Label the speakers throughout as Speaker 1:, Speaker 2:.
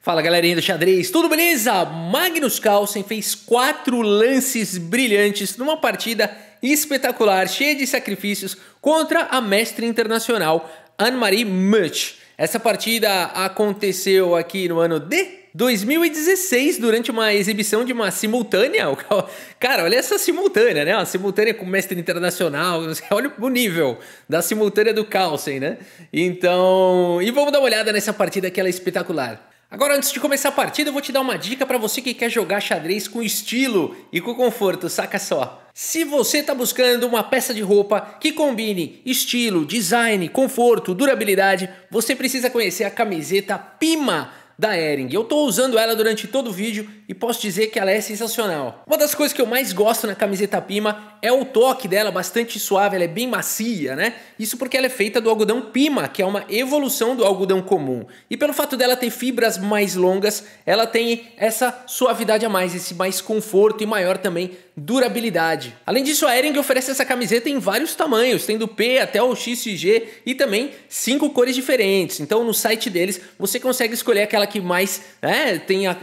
Speaker 1: Fala galerinha do xadrez, tudo beleza? Magnus Carlsen fez quatro lances brilhantes numa partida espetacular, cheia de sacrifícios, contra a mestre internacional Anne-Marie Mutch. Essa partida aconteceu aqui no ano de 2016, durante uma exibição de uma simultânea. Cara, olha essa simultânea, né? Uma simultânea com mestre internacional. Olha o nível da simultânea do Carlsen, né? Então. E vamos dar uma olhada nessa partida que ela é espetacular. Agora, antes de começar a partida, eu vou te dar uma dica para você que quer jogar xadrez com estilo e com conforto, saca só. Se você está buscando uma peça de roupa que combine estilo, design, conforto, durabilidade, você precisa conhecer a camiseta Pima da Ering. Eu estou usando ela durante todo o vídeo e posso dizer que ela é sensacional. Uma das coisas que eu mais gosto na camiseta Pima é o toque dela, bastante suave, ela é bem macia, né? Isso porque ela é feita do algodão Pima, que é uma evolução do algodão comum. E pelo fato dela ter fibras mais longas, ela tem essa suavidade a mais, esse mais conforto e maior também durabilidade. Além disso, a Ering oferece essa camiseta em vários tamanhos, tendo P até o XG e também cinco cores diferentes. Então, no site deles, você consegue escolher aquela que mais né, tem, a,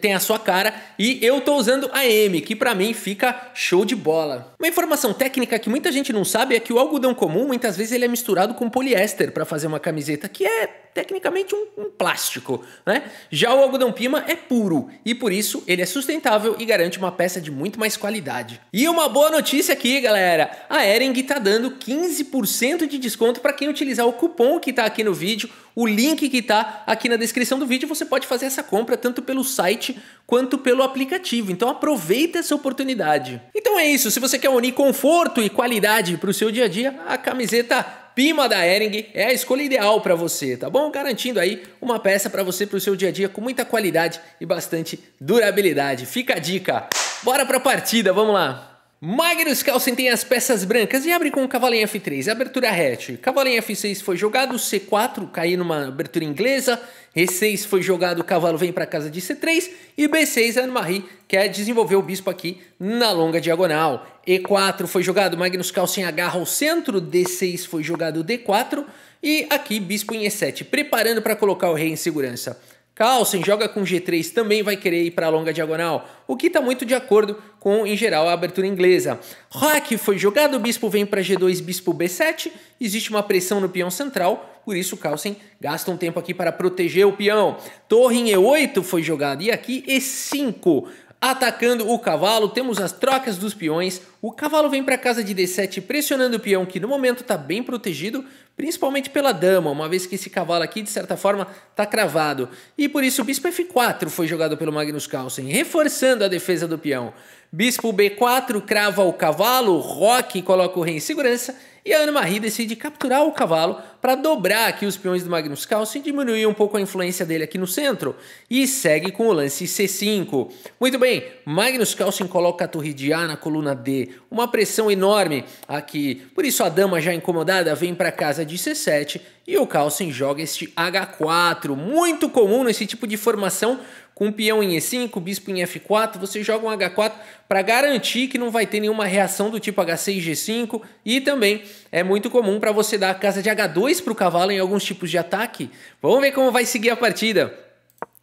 Speaker 1: tem a sua cara. E eu tô usando a M, que para mim fica show de bola. Uma informação técnica que muita gente não sabe é que o algodão comum muitas vezes ele é misturado com poliéster para fazer uma camiseta, que é tecnicamente um, um, plástico, né? Já o algodão pima é puro e por isso ele é sustentável e garante uma peça de muito mais qualidade. E uma boa notícia aqui, galera. A Ering tá dando 15% de desconto para quem utilizar o cupom que tá aqui no vídeo, o link que tá aqui na descrição do vídeo, você pode fazer essa compra tanto pelo site quanto pelo aplicativo. Então aproveita essa oportunidade. Então é isso, se você quer unir conforto e qualidade para o seu dia a dia, a camiseta Pima da Ering é a escolha ideal para você, tá bom? Garantindo aí uma peça para você para o seu dia a dia com muita qualidade e bastante durabilidade. Fica a dica. Bora para a partida, vamos lá. Magnus Carlsen tem as peças brancas e abre com o cavalo em F3, abertura hatch. Cavalo em F6 foi jogado, C4 caiu numa abertura inglesa, E6 foi jogado, o cavalo vem para casa de C3 e B6 Anne-Marie quer desenvolver o bispo aqui na longa diagonal. E4 foi jogado, Magnus Carlsen agarra o centro, D6 foi jogado, D4 e aqui bispo em E7, preparando para colocar o rei em segurança. Carlsen joga com G3, também vai querer ir para a longa diagonal, o que está muito de acordo com, em geral, a abertura inglesa. Rock foi jogado, o bispo vem para G2, bispo B7, existe uma pressão no peão central, por isso Carlsen gasta um tempo aqui para proteger o peão. Torre em E8 foi jogado e aqui E5, Atacando o cavalo, temos as trocas dos peões. O cavalo vem para casa de D7 pressionando o peão, que no momento está bem protegido, principalmente pela dama, uma vez que esse cavalo aqui, de certa forma, está cravado. E por isso o bispo F4 foi jogado pelo Magnus Carlsen, reforçando a defesa do peão. Bispo B4 crava o cavalo, Roque coloca o rei em segurança e a Ana Marie decide capturar o cavalo para dobrar aqui os peões do Magnus Carlsen e diminuir um pouco a influência dele aqui no centro e segue com o lance C5. Muito bem, Magnus Carlsen coloca a torre de A na coluna D, uma pressão enorme aqui, por isso a dama já incomodada vem para casa de C7 e o Carlsen joga este H4, muito comum nesse tipo de formação com o peão em E5, bispo em F4, você joga um H4 para garantir que não vai ter nenhuma reação do tipo H6, G5 e também é muito comum para você dar a casa de H2 para o cavalo em alguns tipos de ataque. Vamos ver como vai seguir a partida.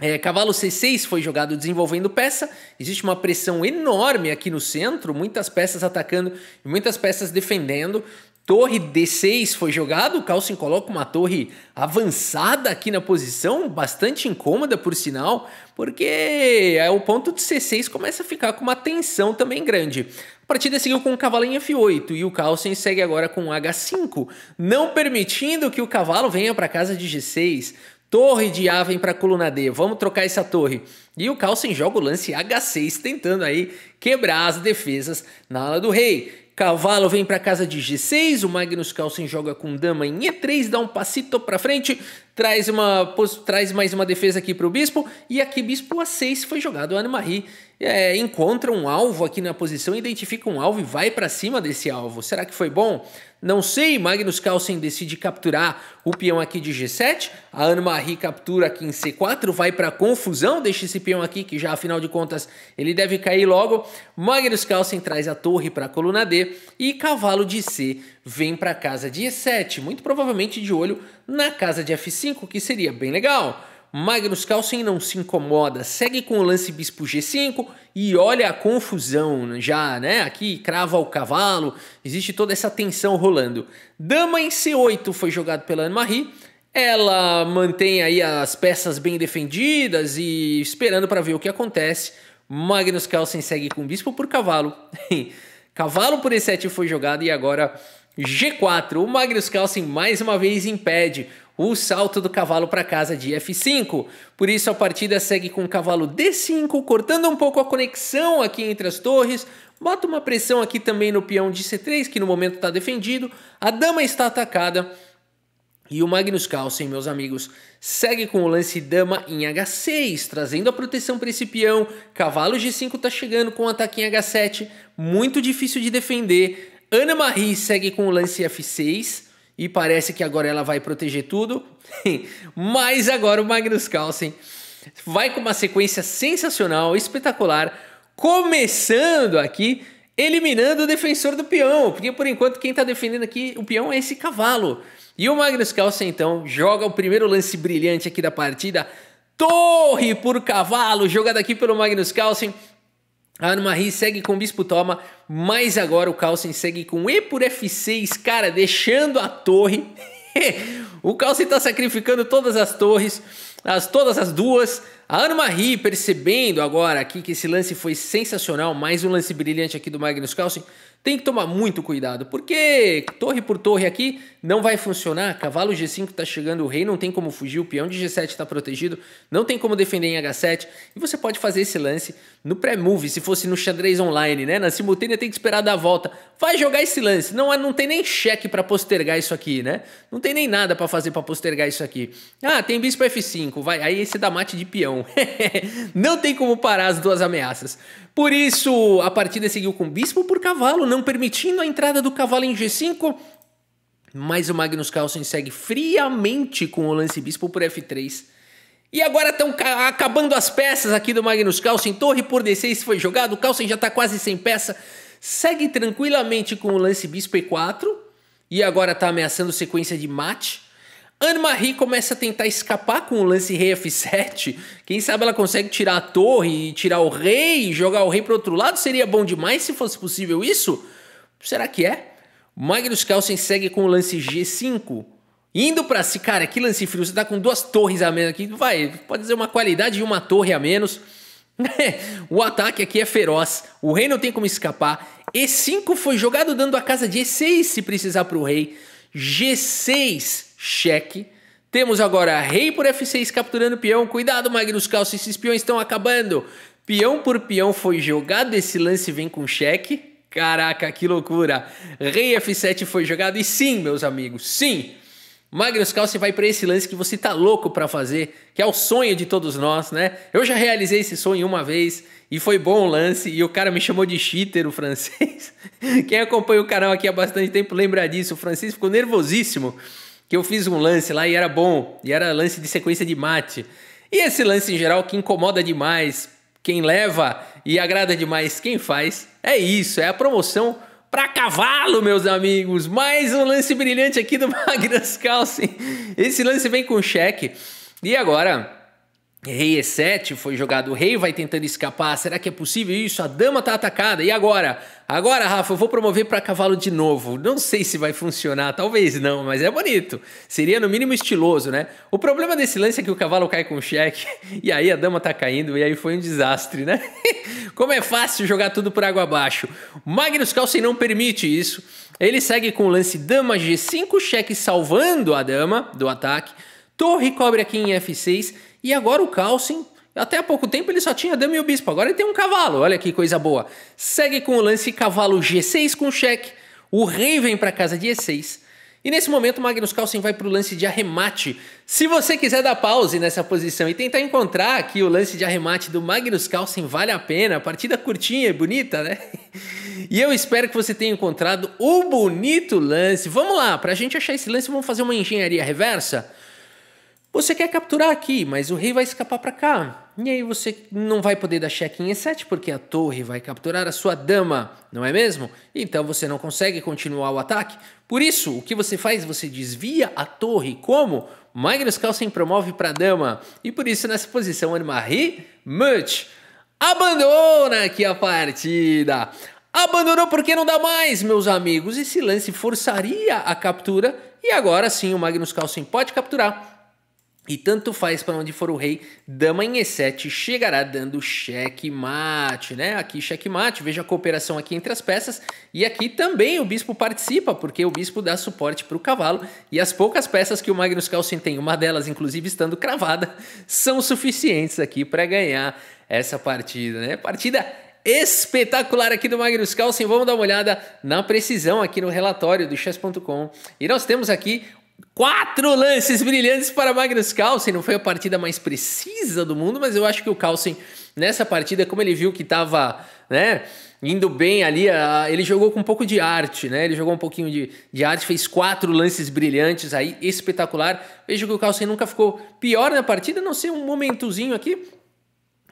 Speaker 1: É, cavalo C6 foi jogado desenvolvendo peça. Existe uma pressão enorme aqui no centro, muitas peças atacando e muitas peças defendendo torre D6 foi jogado, o Carlsen coloca uma torre avançada aqui na posição, bastante incômoda por sinal, porque é o ponto de C6 começa a ficar com uma tensão também grande. A partida seguiu com o cavalo em F8 e o Carlsen segue agora com H5, não permitindo que o cavalo venha para casa de G6. Torre de A vem para coluna D, vamos trocar essa torre. E o Carlsen joga o lance H6, tentando aí quebrar as defesas na ala do rei. Cavalo vem para casa de G6, o Magnus Carlsen joga com dama em E3, dá um passito para frente, traz, uma, traz mais uma defesa aqui para o bispo, e aqui bispo A6 foi jogado, a Anne-Marie é, encontra um alvo aqui na posição, identifica um alvo e vai para cima desse alvo. Será que foi bom? Não sei, Magnus Carlsen decide capturar o peão aqui de G7. A Anne-Marie captura aqui em C4, vai para confusão, deixa esse peão aqui, que já afinal de contas ele deve cair logo. Magnus Carlsen traz a torre para a coluna D e cavalo de C vem para casa de E7, muito provavelmente de olho na casa de F5, que seria bem legal. Magnus Carlsen não se incomoda, segue com o lance bispo G5 e olha a confusão já, né? Aqui crava o cavalo, existe toda essa tensão rolando. Dama em C8 foi jogado pela Anne-Marie, ela mantém aí as peças bem defendidas e esperando para ver o que acontece. Magnus Carlsen segue com bispo por cavalo. cavalo por E7 foi jogado e agora G4. O Magnus Carlsen mais uma vez impede o salto do cavalo para casa de F5. Por isso a partida segue com o cavalo D5, cortando um pouco a conexão aqui entre as torres. Bota uma pressão aqui também no peão de C3, que no momento está defendido. A dama está atacada. E o Magnus Carlsen, meus amigos, segue com o lance dama em H6, trazendo a proteção para esse peão. Cavalo G5 está chegando com o ataque em H7, muito difícil de defender. Ana Marie segue com o lance F6 e parece que agora ela vai proteger tudo. Mas agora o Magnus Carlsen vai com uma sequência sensacional, espetacular, começando aqui eliminando o defensor do peão, porque por enquanto quem está defendendo aqui o peão é esse cavalo. E o Magnus Carlsen então joga o primeiro lance brilhante aqui da partida. Torre por cavalo, jogada aqui pelo Magnus Carlsen, a Anne-Marie segue com o Bispo Toma, mas agora o Carlsen segue com E por F6, cara, deixando a torre. o Carlsen está sacrificando todas as torres, as, todas as duas. A Ana Marie, percebendo agora aqui que esse lance foi sensacional, mais um lance brilhante aqui do Magnus Carlsen, tem que tomar muito cuidado, porque torre por torre aqui não vai funcionar. Cavalo G5 está chegando o rei, não tem como fugir, o peão de G7 está protegido, não tem como defender em H7. E você pode fazer esse lance no pré-move, se fosse no xadrez online, né? Na simultânea tem que esperar dar a volta. Vai jogar esse lance, não, não tem nem cheque para postergar isso aqui, né? Não tem nem nada para fazer para postergar isso aqui. Ah, tem bispo F5, vai. Aí você dá mate de peão. não tem como parar as duas ameaças. Por isso, a partida seguiu com Bispo por cavalo, não permitindo a entrada do cavalo em G5. Mas o Magnus Carlsen segue friamente com o lance Bispo por F3. E agora estão acabando as peças aqui do Magnus Carlsen. Torre por D6 foi jogado. O Carlsen já está quase sem peça. Segue tranquilamente com o lance Bispo E4. E agora está ameaçando sequência de mate. Anne-Marie começa a tentar escapar com o lance rei F7. Quem sabe ela consegue tirar a torre e tirar o rei e jogar o rei para outro lado. Seria bom demais se fosse possível isso? Será que é? Magnus Carlsen segue com o lance G5. Indo para si, cara, que lance frio. Você tá com duas torres a menos aqui. Vai, pode dizer uma qualidade de uma torre a menos. o ataque aqui é feroz. O rei não tem como escapar. E5 foi jogado dando a casa de E6 se precisar pro rei. G6 cheque. Temos agora rei por F6 capturando peão. Cuidado, Magnus carlsen esses peões estão acabando. Peão por peão foi jogado, esse lance vem com cheque. Caraca, que loucura. Rei F7 foi jogado e sim, meus amigos, sim. Magnus Carlsen vai para esse lance que você tá louco para fazer, que é o sonho de todos nós, né? Eu já realizei esse sonho uma vez e foi bom o lance e o cara me chamou de cheater, o francês. Quem acompanha o canal aqui há bastante tempo lembra disso, o francês ficou nervosíssimo que eu fiz um lance lá e era bom, e era lance de sequência de mate. E esse lance em geral que incomoda demais quem leva e agrada demais quem faz. É isso, é a promoção pra cavalo, meus amigos. Mais um lance brilhante aqui do Magnus Carlsen. Esse lance vem com cheque. E agora, Rei E7 foi jogado o rei, vai tentando escapar. Será que é possível isso? A dama tá atacada. E agora? Agora, Rafa, eu vou promover para cavalo de novo. Não sei se vai funcionar, talvez não, mas é bonito. Seria no mínimo estiloso, né? O problema desse lance é que o cavalo cai com cheque e aí a dama tá caindo e aí foi um desastre, né? Como é fácil jogar tudo por água abaixo. Magnus Carlsen não permite isso. Ele segue com o lance dama G5, cheque salvando a dama do ataque. Torre cobre aqui em F6 e agora o Carlsen, até há pouco tempo ele só tinha dama e bispo, agora ele tem um cavalo, olha que coisa boa. Segue com o lance cavalo G6 com cheque, o rei vem para casa de E6. E nesse momento, o Magnus Carlsen vai para o lance de arremate. Se você quiser dar pause nessa posição e tentar encontrar aqui o lance de arremate do Magnus Carlsen, vale a pena. A partida curtinha e bonita, né? E eu espero que você tenha encontrado o bonito lance. Vamos lá, para a gente achar esse lance, vamos fazer uma engenharia reversa? Você quer capturar aqui, mas o rei vai escapar para cá. E aí você não vai poder dar cheque em E7 porque a torre vai capturar a sua dama, não é mesmo? Então você não consegue continuar o ataque. Por isso, o que você faz? Você desvia a torre. Como? Magnus Carlsen promove para dama. E por isso, nessa posição, Anne-Marie Much abandona aqui a partida. Abandonou porque não dá mais, meus amigos. Esse lance forçaria a captura. E agora sim, o Magnus Carlsen pode capturar e tanto faz para onde for o rei, dama em E7 chegará dando checkmate, né? Aqui checkmate, veja a cooperação aqui entre as peças. E aqui também o bispo participa, porque o bispo dá suporte para o cavalo. E as poucas peças que o Magnus Carlsen tem, uma delas inclusive estando cravada, são suficientes aqui para ganhar essa partida, né? Partida espetacular aqui do Magnus Carlsen. Vamos dar uma olhada na precisão aqui no relatório do chess.com. E nós temos aqui Quatro lances brilhantes para Magnus Carlsen. Não foi a partida mais precisa do mundo, mas eu acho que o Carlsen, nessa partida, como ele viu que estava né, indo bem ali, ele jogou com um pouco de arte, né? Ele jogou um pouquinho de, de arte, fez quatro lances brilhantes aí, espetacular. Vejo que o Carlsen nunca ficou pior na partida, a não ser um momentozinho aqui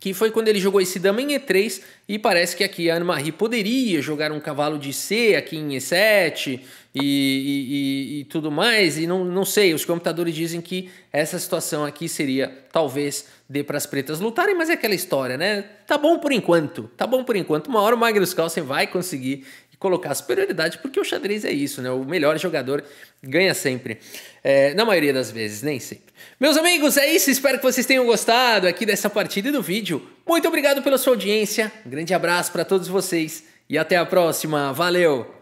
Speaker 1: que foi quando ele jogou esse dama em e3 e parece que aqui a Anne-Marie poderia jogar um cavalo de C aqui em e7 e, e, e, tudo mais, e não, não sei, os computadores dizem que essa situação aqui seria, talvez, dê para as pretas lutarem, mas é aquela história, né? Tá bom por enquanto, tá bom por enquanto, uma hora o Magnus Carlsen vai conseguir colocar superioridade, porque o xadrez é isso, né? O melhor jogador ganha sempre. É, na maioria das vezes, nem sempre. Meus amigos, é isso. Espero que vocês tenham gostado aqui dessa partida e do vídeo. Muito obrigado pela sua audiência. Um grande abraço para todos vocês e até a próxima. Valeu!